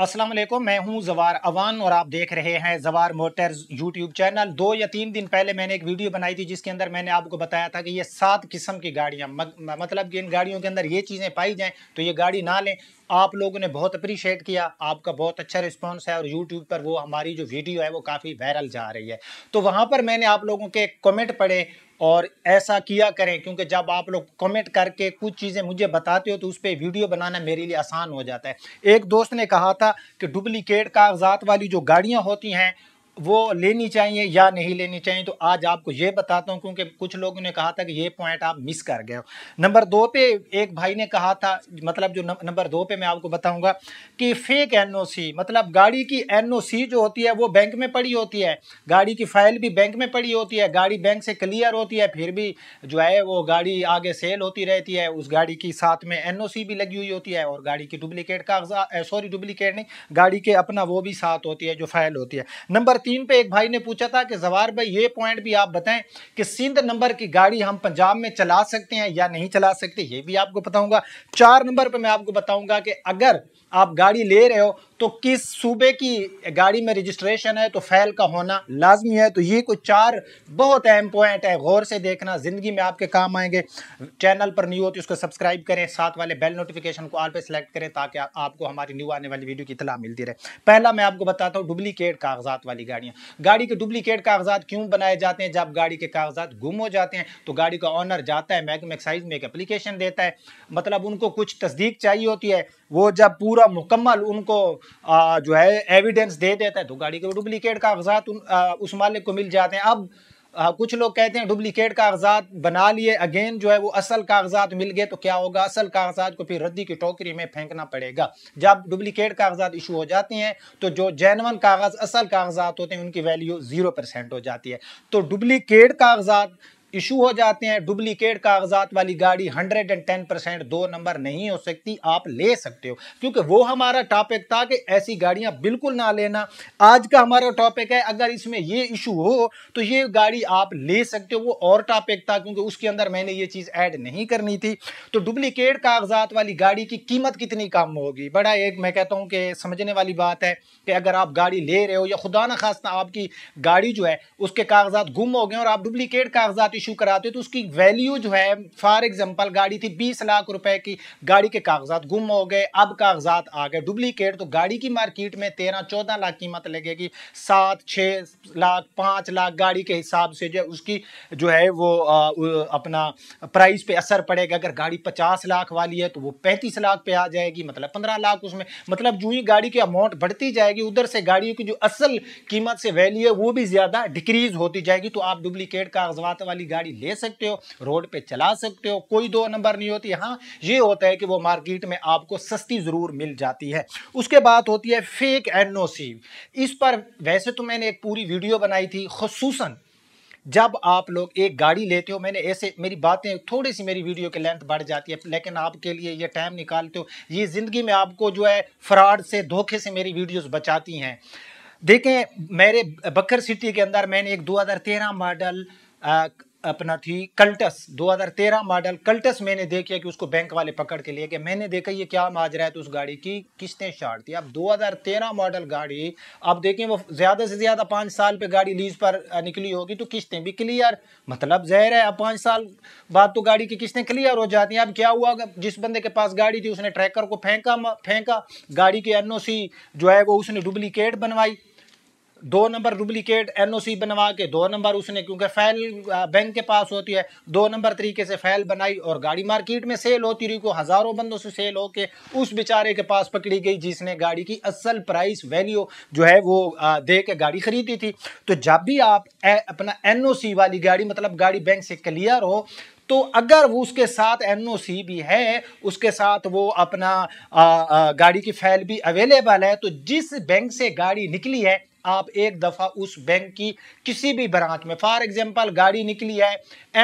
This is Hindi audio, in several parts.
असलम मैं हूं जवार अवान और आप देख रहे हैं जवार मोटर्स यूट्यूब चैनल दो या तीन दिन पहले मैंने एक वीडियो बनाई थी जिसके अंदर मैंने आपको बताया था कि ये सात किस्म की गाड़ियाँ मतलब कि इन गाड़ियों के अंदर ये चीज़ें पाई जाएँ तो ये गाड़ी ना लें आप लोगों ने बहुत अप्रिशिएट किया आपका बहुत अच्छा रिस्पांस है और यूट्यूब पर वो हमारी जो वीडियो है वो काफ़ी वायरल जा रही है तो वहाँ पर मैंने आप लोगों के कमेंट पढ़े और ऐसा किया करें क्योंकि जब आप लोग कमेंट करके कुछ चीज़ें मुझे बताते हो तो उस पर वीडियो बनाना मेरे लिए आसान हो जाता है एक दोस्त ने कहा था कि डुप्लिकेट कागजात वाली जो गाड़ियाँ होती हैं वो लेनी चाहिए या नहीं लेनी चाहिए तो आज आपको ये बताता हूँ क्योंकि कुछ लोगों ने कहा था कि ये पॉइंट आप मिस कर गए हो नंबर दो पे एक भाई ने कहा था मतलब जो नंबर दो पे मैं आपको बताऊंगा कि फेक एनओसी मतलब गाड़ी की एनओसी जो होती है वो बैंक में पड़ी होती है गाड़ी की फाइल भी बैंक में पड़ी होती है गाड़ी बैंक से क्लियर होती है फिर भी जो है वो गाड़ी आगे सेल होती रहती है उस गाड़ी की साथ में एन भी लगी हुई होती है और गाड़ी की डुप्लीकेट कागजा सॉरी डुप्लीकेट नहीं गाड़ी के अपना वो भी साथ होती है जो फाइल होती है नंबर तीन पे एक भाई ने पूछा था कि जवार भाई ये पॉइंट भी आप बताएं कि सिंध नंबर की गाड़ी हम पंजाब में चला सकते हैं या नहीं चला सकते ये भी आपको बताऊंगा चार नंबर पे मैं आपको बताऊंगा कि अगर आप गाड़ी ले रहे हो तो किस सूबे की गाड़ी में रजिस्ट्रेशन है तो फैल का होना लाजमी है तो ये कुछ चार बहुत अहम पॉइंट है गौर से देखना ज़िंदगी में आपके काम आएंगे चैनल पर न्यू हो तो उसको सब्सक्राइब करें साथ वाले बेल नोटिफिकेशन को आल पे सेलेक्ट करें ताकि आपको हमारी न्यू आने वाली वीडियो की इतला मिलती रहे पहला मैं आपको बताता हूँ डुप्लीकेट कागजात वाली गाड़ियाँ गाड़ी के डुप्लीकेट कागजात क्यों बनाए जाते हैं जब गाड़ी के कागजात गुम हो जाते हैं तो गाड़ी का ऑनर जाता है महकमे एक्साइज में एक अप्लीकेशन देता है मतलब उनको कुछ तस्दीक चाहिए होती है वो जब पूरा मुकम्मल उनको जो है एविडेंस दे देता है तो गाड़ी के डुप्लीकेट कागजात उस मालिक को मिल जाते हैं अब हाँ, कुछ लोग कहते हैं डुप्लीकेट कागजात बना लिए अगेन जो है वो असल कागजात मिल गए तो क्या होगा असल कागजात को फिर रद्दी की टोकरी में फेंकना पड़ेगा जब डुप्लीकेट कागजात इशू हो जाते हैं तो जो जैनवन कागज असल कागजात होते हैं उनकी वैल्यू जीरो परसेंट हो जाती है तो डुप्लीकेट कागजात इशू हो जाते हैं डुप्लीकेट कागजात वाली गाड़ी हंड्रेड एंड टेन परसेंट दो नंबर नहीं हो सकती आप ले सकते हो क्योंकि वो हमारा टॉपिक था कि ऐसी गाड़ियां बिल्कुल ना लेना आज का हमारा टॉपिक है अगर इसमें ये इशू हो तो ये गाड़ी आप ले सकते हो वो और टॉपिक था क्योंकि उसके अंदर मैंने ये चीज़ ऐड नहीं करनी थी तो डुप्लीकेट कागजात वाली गाड़ी की कीमत कितनी कम होगी बड़ा एक मैं कहता हूँ कि समझने वाली बात है कि अगर आप गाड़ी ले रहे हो या खुदा ना खास्ता आपकी गाड़ी जो है उसके कागजात गुम हो गए और आप डुप्लीकेट कागजात इशू कराते हो तो उसकी वैल्यू जो है फॉर एग्जांपल गाड़ी थी बीस लाख रुपए की गाड़ी के कागजात गुम हो गए अब कागजात आ गए डुप्लीकेट तो गाड़ी की मार्केट में तेरह चौदह लाख कीमत लगेगी सात छः लाख पाँच लाख गाड़ी के हिसाब से जो है उसकी जो है वो आ, अपना प्राइस पर असर पड़ेगा अगर गाड़ी पचास लाख वाली है तो वो पैंतीस लाख पे आ जाएगी मतलब पंद्रह लाख उसमें मतलब जो ही गाड़ी की अमाउंट बढ़ती जाएगी उधर से गाड़ियों की जो असल कीमत से वैल्यू है वो भी ज़्यादा डिक्रीज होती जाएगी तो आप डुप्लीकेट कागजात वाली गाड़ी ले सकते हो रोड पे चला सकते हो कोई दो नंबर नहीं होती हाँ ये होता है कि वो मार्केट में आपको सस्ती ज़रूर मिल जाती है उसके बाद होती है फेक एन इस पर वैसे तो मैंने एक पूरी वीडियो बनाई थी खसूस जब आप लोग एक गाड़ी लेते हो मैंने ऐसे मेरी बातें थोड़ी सी मेरी वीडियो की लेंथ बढ़ जाती है लेकिन आपके लिए ये टाइम निकालते हो ये ज़िंदगी में आपको जो है फ्रॉड से धोखे से मेरी वीडियोस बचाती हैं देखें मेरे बकर सिटी के अंदर मैंने एक 2013 मॉडल अपना थी कल्टस 2013 मॉडल कल्टस मैंने देखिया कि उसको बैंक वाले पकड़ के लिए गए मैंने देखा ये क्या माजरा है तो उस गाड़ी की किस्तें शार्ट थी अब 2013 मॉडल गाड़ी आप देखें वो ज़्यादा से ज़्यादा पाँच साल पे गाड़ी लीज पर निकली होगी तो किस्तें भी क्लियर मतलब जहर है अब पाँच साल बाद तो गाड़ी की किस्तें क्लियर हो जाती हैं अब क्या हुआ जिस बंदे के पास गाड़ी थी उसने ट्रैकर को फेंका फेंका गाड़ी की एन जो है वो उसने डुप्लीकेट बनवाई दो नंबर डुप्लीकेट एनओसी बनवा के दो नंबर उसने क्योंकि फाइल बैंक के पास होती है दो नंबर तरीके से फाइल बनाई और गाड़ी मार्केट में सेल होती रही को हज़ारों बंदों से सेल होके उस बेचारे के पास पकड़ी गई जिसने गाड़ी की असल प्राइस वैल्यू जो है वो दे के गाड़ी खरीदी थी तो जब भी आप ए, अपना एन वाली गाड़ी मतलब गाड़ी बैंक से क्लियर हो तो अगर वो उसके साथ एनओसी भी है उसके साथ वो अपना आ, आ, गाड़ी की फाइल भी अवेलेबल है तो जिस बैंक से गाड़ी निकली है आप एक दफ़ा उस बैंक की किसी भी ब्रांच में फॉर एग्जांपल गाड़ी निकली है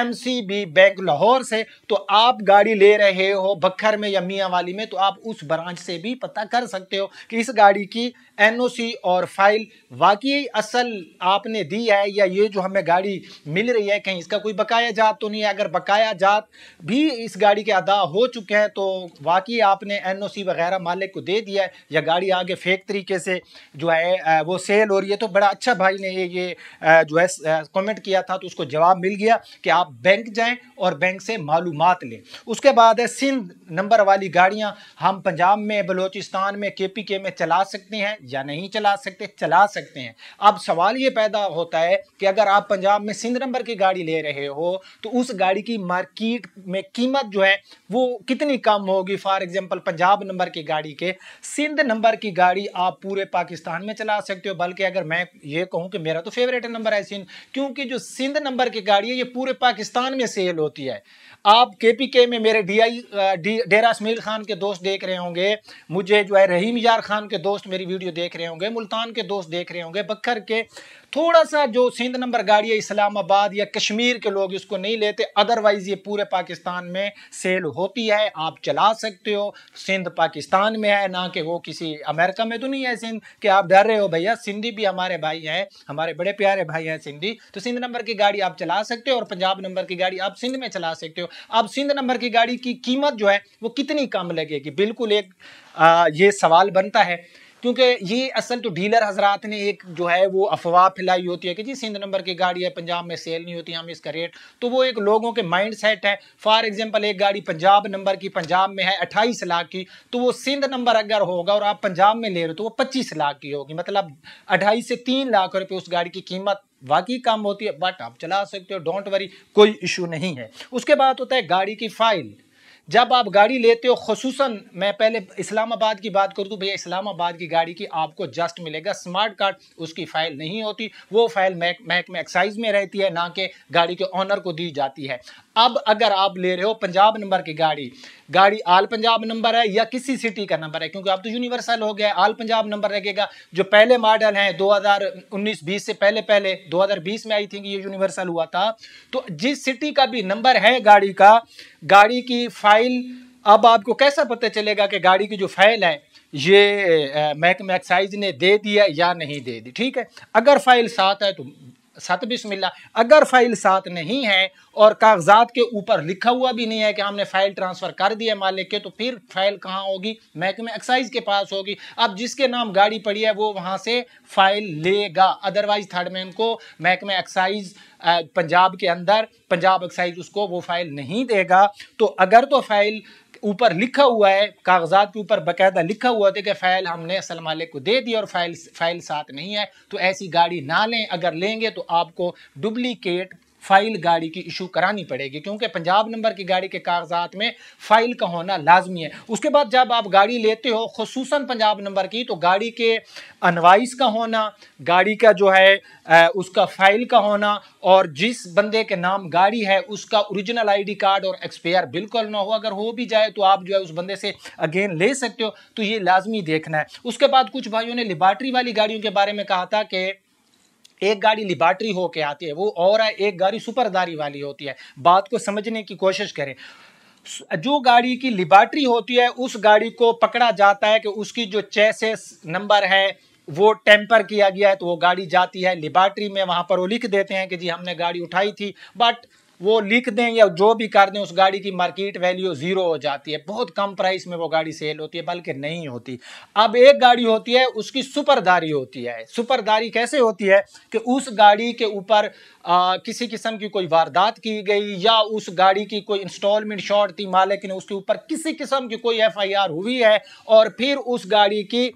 एमसीबी बैंक लाहौर से तो आप गाड़ी ले रहे हो बखर में या मियाँ वाली में तो आप उस ब्रांच से भी पता कर सकते हो कि इस गाड़ी की एनओसी और फाइल वाकई असल आपने दी है या ये जो हमें गाड़ी मिल रही है कहीं इसका कोई बकाया जात तो नहीं है अगर बकाया जात भी इस गाड़ी के अदा हो चुके हैं तो वाकई आपने एन वगैरह मालिक को दे दिया है या गाड़ी आगे फेक तरीके से जो है वो सेल वायरल हो रही है तो बड़ा अच्छा भाई ने ये ये जो है कमेंट किया था तो उसको जवाब मिल गया कि आप बैंक जाएं और बैंक से मालूम लें उसके बाद है सिंध नंबर वाली गाड़ियाँ हम पंजाब में बलूचिस्तान में के पी के में चला सकते हैं या नहीं चला सकते चला सकते हैं अब सवाल ये पैदा होता है कि अगर आप पंजाब में सिंध नंबर की गाड़ी ले रहे हो तो उस गाड़ी की मार्केट में कीमत जो है वो कितनी कम होगी फॉर एग्जाम्पल पंजाब नंबर की गाड़ी के सिंध नंबर की गाड़ी आप पूरे पाकिस्तान में चला सकते हो बल्कि के अगर मैं ये कहूँ कि मेरा तो फेवरेट नंबर है सिंध क्योंकि जो सिंध नंबर की गाड़ी है ये पूरे पाकिस्तान में सेल होती है आप के पी के में मेरे डी आई डेरा समीर खान के दोस्त देख रहे होंगे मुझे जो है रहीम यार खान के दोस्त मेरी वीडियो देख रहे होंगे मुल्तान के दोस्त देख रहे होंगे बखर के थोड़ा सा जो सिंध नंबर गाड़ी है इस्लामाबाद या कश्मीर के लोग इसको नहीं लेते अदरवाइज़ ये पूरे पाकिस्तान में सेल होती है आप चला सकते हो सिंध पाकिस्तान में है ना कि वो किसी अमेरिका में तो नहीं है सिंध कि आप डर रहे हो भैया सिंधी भी हमारे भाई हैं हमारे बड़े प्यारे भाई हैं सिंधी तो सिंध नंबर की गाड़ी आप चला सकते हो और पंजाब नंबर की गाड़ी आप सिंध में चला सकते हो अब सिंध नंबर की गाड़ी की कीमत जो है वो कितनी कम लगेगी बिल्कुल एक आ, ये सवाल बनता है क्योंकि ये असल तो डीलर हजरात ने एक जो है वो अफवाह फैलाई होती है कि जी सिंध नंबर की गाड़ी है पंजाब में सेल नहीं होती हम इसका रेट तो वो एक लोगों के माइंड सेट है फॉर एग्जाम्पल एक गाड़ी पंजाब नंबर की पंजाब में है अट्ठाईस लाख की तो वो सिंध नंबर अगर होगा और आप पंजाब में ले रहे हो तो वो पच्चीस लाख की होगी मतलब अढ़ाई से तीन लाख रुपये उस गाड़ी की कीमत वाकई कम होती है बट आप चला सकते हो डोंट वरी कोई इशू नहीं है उसके बाद होता है गाड़ी की फाइल जब आप गाड़ी लेते हो खसूस मैं पहले इस्लामाबाद की बात करूँ तो भैया इस्लामाबाद की गाड़ी की आपको जस्ट मिलेगा स्मार्ट कार्ड उसकी फ़ाइल नहीं होती वो फ़ाइल मैक में एक्साइज में रहती है ना कि गाड़ी के ऑनर को दी जाती है अब अगर आप ले रहे हो पंजाब नंबर की गाड़ी गाड़ी आल पंजाब नंबर है या किसी सिटी का नंबर है क्योंकि अब तो यूनिवर्सल हो गया आल पंजाब नंबर लगेगा जो पहले मॉडल हैं 2019-20 से पहले पहले 2020 में आई थिंक ये यूनिवर्सल हुआ था तो जिस सिटी का भी नंबर है गाड़ी का गाड़ी की फाइल अब आपको कैसा पता चलेगा कि गाड़ी की जो फाइल है ये महकमा एक्साइज ने दे दिया या नहीं दे दी ठीक है अगर फाइल साथ है तो सत बिस्मिल्ला अगर फ़ाइल साथ नहीं है और कागजात के ऊपर लिखा हुआ भी नहीं है कि हमने फ़ाइल ट्रांसफ़र कर दिया मालिक के तो फिर फ़ाइल कहाँ होगी महकमे एक्साइज के पास होगी अब जिसके नाम गाड़ी पड़ी है वो वहाँ से फ़ाइल लेगा अदरवाइज़ थर्ड मैन को महकमे एक्साइज पंजाब के अंदर पंजाब एक्साइज उसको वो फ़ाइल नहीं देगा तो अगर तो फ़ाइल ऊपर लिखा हुआ है कागजात के ऊपर बाकायदा लिखा हुआ था कि फ़ाइल हमने असल मालिक को दे दी और फाइल फाइल साथ नहीं है तो ऐसी गाड़ी ना लें अगर लेंगे तो आपको डुप्लिकेट फाइल गाड़ी की इशू करानी पड़ेगी क्योंकि पंजाब नंबर की गाड़ी के कागजात में फाइल का होना लाजमी है उसके बाद जब आप गाड़ी लेते हो खसूस पंजाब नंबर की तो गाड़ी के अनवाइस का होना गाड़ी का जो है उसका फाइल का होना और जिस बंदे के नाम गाड़ी है उसका ओरिजिनल आईडी कार्ड और एक्सपायर बिल्कुल ना हो अगर हो भी जाए तो आप जो है उस बंदे से अगेन ले सकते हो तो ये लाजमी देखना है उसके बाद कुछ भाइयों ने लिबार्ट्री वाली गाड़ियों के बारे में कहा था कि एक गाड़ी लिबाटरी होके आती है वो और एक गाड़ी सुपरदारी वाली होती है बात को समझने की कोशिश करें जो गाड़ी की लिबाटरी होती है उस गाड़ी को पकड़ा जाता है कि उसकी जो चैसे नंबर है वो टेम्पर किया गया है तो वो गाड़ी जाती है लिबाटरी में वहाँ पर वो लिख देते हैं कि जी हमने गाड़ी उठाई थी बट वो लिख दें या जो भी कर दें उस गाड़ी की मार्केट वैल्यू ज़ीरो हो जाती है बहुत कम प्राइस में वो गाड़ी सेल होती है बल्कि नहीं होती अब एक गाड़ी होती है उसकी सुपरदारी होती है सुपरदारी कैसे होती है कि उस गाड़ी के ऊपर किसी किस्म की कोई वारदात की गई या उस गाड़ी की कोई इंस्टॉलमेंट शॉर्ट थी मालिक ने उसके ऊपर किसी किस्म की कोई एफ आई आर हुई है और फिर उस गाड़ी की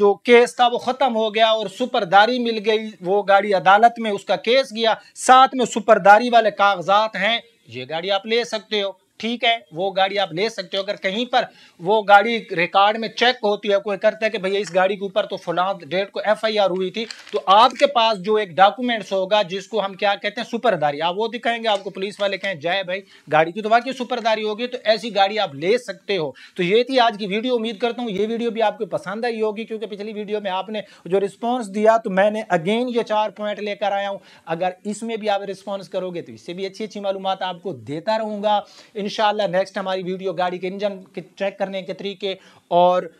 जो केस था वो ख़त्म हो गया और सुपरदारी मिल गई वो गाड़ी अदालत में उसका केस गया साथ में सुपरदारी वाले कागज कागजात हैं ये गाड़ी आप ले सकते हो ठीक है वो गाड़ी आप ले सकते हो अगर कहीं पर वो गाड़ी रिकॉर्ड में चेक होती है कोई करता है कि भैया इस गाड़ी के ऊपर तो फलां डेट को एफआईआर हुई थी तो आपके पास जो एक डॉक्यूमेंट्स होगा जिसको हम क्या कहते हैं सुपरदारी आप वो दिखाएंगे आपको पुलिस वाले कहें जाए भाई गाड़ी की तो वाकई सुपरदारी होगी तो ऐसी गाड़ी आप ले सकते हो तो ये थी आज की वीडियो उम्मीद करता हूँ ये वीडियो भी आपको पसंद आई होगी क्योंकि पिछली वीडियो में आपने जो रिस्पॉन्स दिया तो मैंने अगेन ये चार पॉइंट लेकर आया हूँ अगर इसमें भी आप रिस्पॉन्स करोगे तो इससे भी अच्छी अच्छी मालूम आपको देता रहूँगा इन नेक्स्ट हमारी वीडियो गाड़ी के इंजन के चेक करने के तरीके और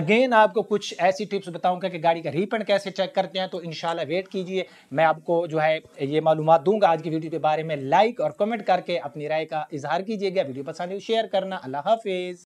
अगेन आपको कुछ ऐसी टिप्स बताऊंगा कि गाड़ी का रीपन कैसे चेक करते हैं तो इंशाल्लाह वेट कीजिए मैं आपको जो है ये मालूम दूंगा आज की वीडियो के बारे में लाइक और कमेंट करके अपनी राय का इजहार कीजिएगा वीडियो पसंद शेयर तो करना अल्लाह हाफिज़